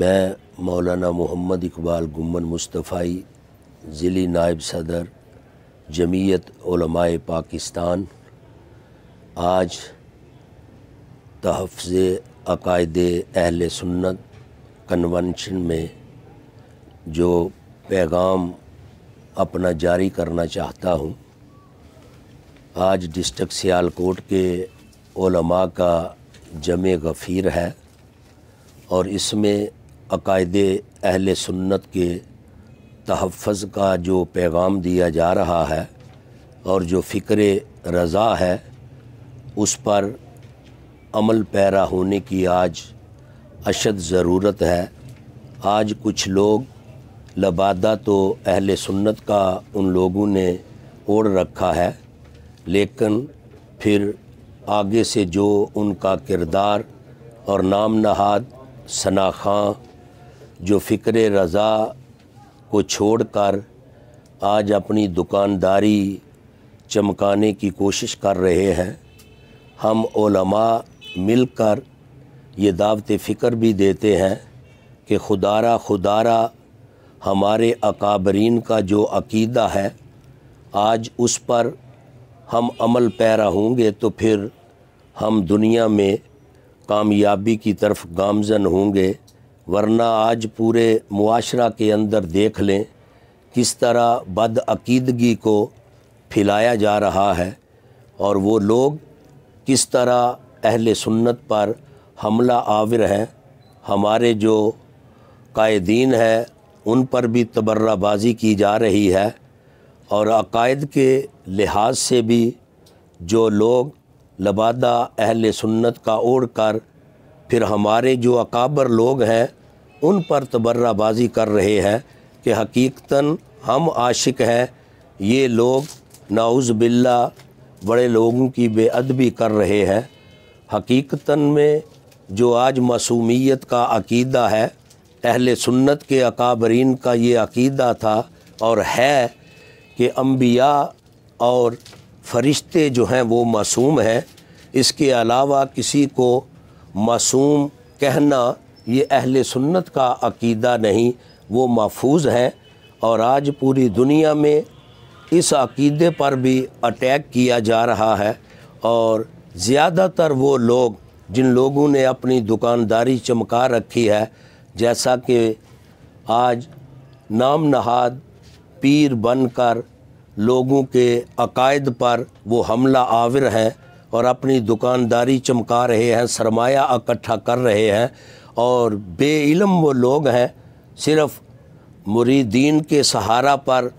मैं मौलाना मोहम्मद इकबाल गुमन मुस्तफ़ाई ज़िली नायब सदर जमीयत उलमाए पाकिस्तान आज तहफ़ अकायद अहल सुन्नत कन्वेंशन में जो पैगाम अपना जारी करना चाहता हूँ आज डिस्ट्रिक्ट सियालकोट के उलमा का जम गफ़ीर है और इसमें अकायद अहल सुन्नत के तहफ़ का जो पैगाम दिया जा रहा है और जो फ़िक्र रज़ा है उस पर अमल पैरा होने की आज अशद ज़रूरत है आज कुछ लोग लबादा तो अहल सुन्नत का उन लोगों ने ओढ़ रखा है लेकिन फिर आगे से जो उनका किरदार और नाम नहाद शनाखा जो फ़िक्र रज़ा को छोड़कर आज अपनी दुकानदारी चमकाने की कोशिश कर रहे हैं हम ओलमा मिलकर ये दावत फ़िक्र भी देते हैं कि खुदारा खुदारा हमारे अकाबरीन का जो अकीदा है आज उस पर हम अमल पैरा होंगे तो फिर हम दुनिया में कामयाबी की तरफ गामजन होंगे वरना आज पूरे मुआरा के अंदर देख लें किस तरह बदअकीदगी को फैलाया जा रहा है और वो लोग किस तरह अहल सुन्नत पर हमला आविर हैं हमारे जो कायदीन है उन पर भी तबर्राबाजी की जा रही है और अकायद के लिहाज से भी जो लोग लबादा अहल सुन्नत का ओढ़ कर फिर हमारे जो अकाबर लोग हैं उन पर तबर्राबाजी कर रहे हैं कि हकीकतन हम आशिक हैं ये लोग नाउज बिल्ला बड़े लोगों की बेअदबी कर रहे हैं हकीकतन में जो आज मासूमियत का अकीदा है अहल सुन्नत के अकाबरीन का ये अकीदा था और है कि अम्बिया और फरिश्ते जो हैं वो मासूम हैं इसके अलावा किसी को मासूम कहना ये अहल सुन्नत का अकीदा नहीं वो महफूज है और आज पूरी दुनिया में इस अकीदे पर भी अटैक किया जा रहा है और ज़्यादातर वो लोग जिन लोगों ने अपनी दुकानदारी चमका रखी है जैसा कि आज नाम नहाद पीर बनकर लोगों के अकायद पर वो हमला आविर हैं और अपनी दुकानदारी चमका रहे हैं सरमाया इकट्ठा कर रहे हैं और बेइलम वो लोग हैं सिर्फ मुरीदीन के सहारा पर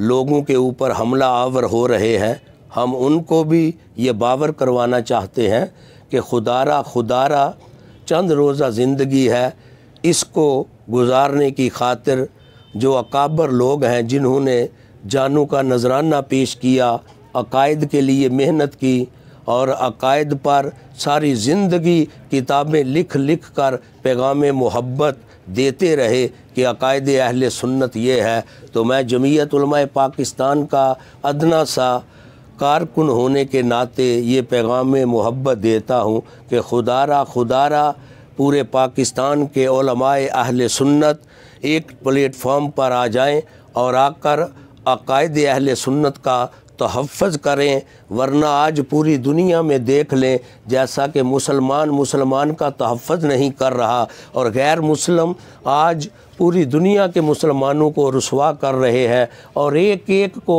लोगों के ऊपर हमला आवर हो रहे हैं हम उनको भी ये बावर करवाना चाहते हैं कि खुदारा खुदारा चंद रोज़ा ज़िंदगी है इसको गुजारने की खातिर जो अकाबर लोग हैं जिन्होंने जानों का नजराना पेश किया अकायद के लिए मेहनत की और अकायद पर सारी ज़िंदगी किताबें लिख लिख कर पैगाम मोहब्बत देते रहे कि अकायद अहल सुन्नत ये है तो मैं जमीयत पाकिस्तान का अदना सा कारकुन होने के नाते ये पैगाम मोहब्बत देता हूँ कि खुदारा खुदारा पूरे पाकिस्तान के अहल सुन्नत एक प्लेटफॉर्म पर आ जाएं और आकर अकायद अहल सुन्नत का तहफ़ करें वरना आज पूरी दुनिया में देख लें जैसा कि मुसलमान मुसलमान का तहफ़ नहीं कर रहा और गैर मुसलम आज पूरी दुनिया के मुसलमानों को रसवा कर रहे हैं और एक एक को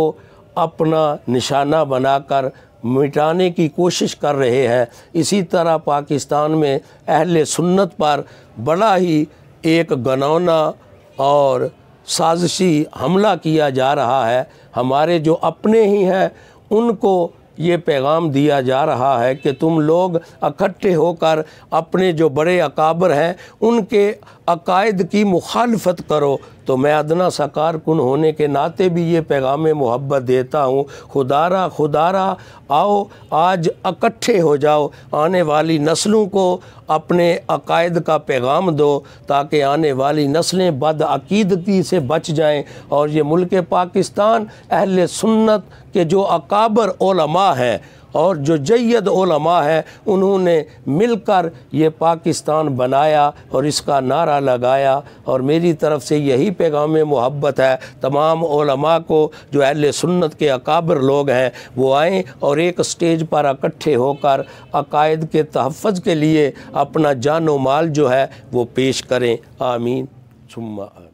अपना निशाना बनाकर मिटाने की कोशिश कर रहे हैं इसी तरह पाकिस्तान में अहल सुन्नत पर बड़ा ही एक गनौना और साजिशी हमला किया जा रहा है हमारे जो अपने ही हैं उनको ये पैगाम दिया जा रहा है कि तुम लोग इकट्ठे होकर अपने जो बड़े अकाबर हैं उनके अकायद की मुखालफत करो तो मैं अदना सकार कन होने के नाते भी ये पैगाम मोहब्बत देता हूँ खुदारा खुदारा आओ आज इकट्ठे हो जाओ आने वाली नस्लों को अपने अकायद का पैगाम दो ताकि आने वाली नस्लें बदअकीदती से बच जाएं और ये मुल्क पाकिस्तान अहल सुन्नत के जो अकाबर हैं और जो जैद ओलमा है उन्होंने मिलकर ये पाकिस्तान बनाया और इसका नारा लगाया और मेरी तरफ से यही पैगाम मोहब्बत है तमाम ओलमा को जो अहल सुन्नत के अकाबर लोग हैं वो आएँ और एक स्टेज पर इकट्ठे होकर अकायद के तहफ़ के लिए अपना जान माल जो है वो पेश करें आमीन सुम्मा आमीन